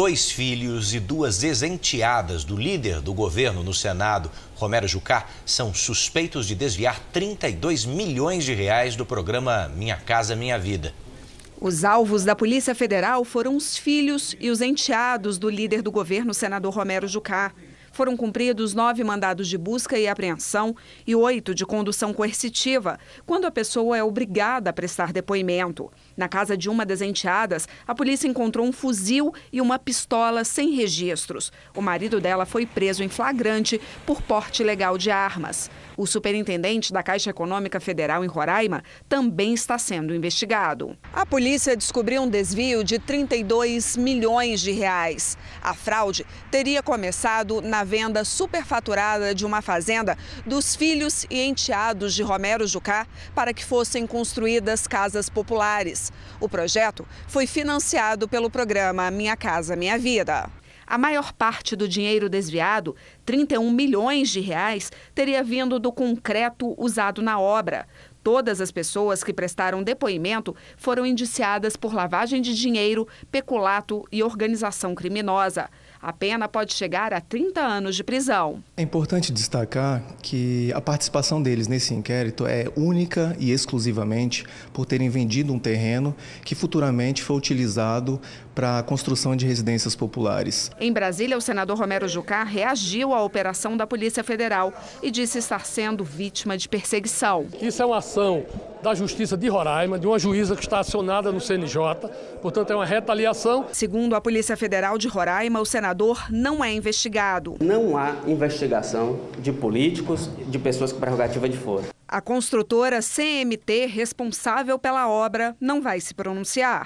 dois filhos e duas ex-enteadas do líder do governo no Senado, Romero Jucá, são suspeitos de desviar 32 milhões de reais do programa Minha Casa Minha Vida. Os alvos da Polícia Federal foram os filhos e os enteados do líder do governo, senador Romero Jucá foram cumpridos nove mandados de busca e apreensão e oito de condução coercitiva, quando a pessoa é obrigada a prestar depoimento. Na casa de uma das enteadas, a polícia encontrou um fuzil e uma pistola sem registros. O marido dela foi preso em flagrante por porte ilegal de armas. O superintendente da Caixa Econômica Federal em Roraima também está sendo investigado. A polícia descobriu um desvio de 32 milhões de reais. A fraude teria começado na venda superfaturada de uma fazenda dos filhos e enteados de Romero Jucá para que fossem construídas casas populares. O projeto foi financiado pelo programa Minha Casa Minha Vida. A maior parte do dinheiro desviado, 31 milhões de reais, teria vindo do concreto usado na obra. Todas as pessoas que prestaram depoimento foram indiciadas por lavagem de dinheiro, peculato e organização criminosa. A pena pode chegar a 30 anos de prisão. É importante destacar que a participação deles nesse inquérito é única e exclusivamente por terem vendido um terreno que futuramente foi utilizado para a construção de residências populares. Em Brasília, o senador Romero Jucá reagiu à operação da Polícia Federal e disse estar sendo vítima de perseguição. Isso é uma ação da Justiça de Roraima, de uma juíza que está acionada no CNJ, portanto é uma retaliação. Segundo a Polícia Federal de Roraima, o senador não é investigado. Não há investigação de políticos, de pessoas com prerrogativa de fora. A construtora CMT, responsável pela obra, não vai se pronunciar.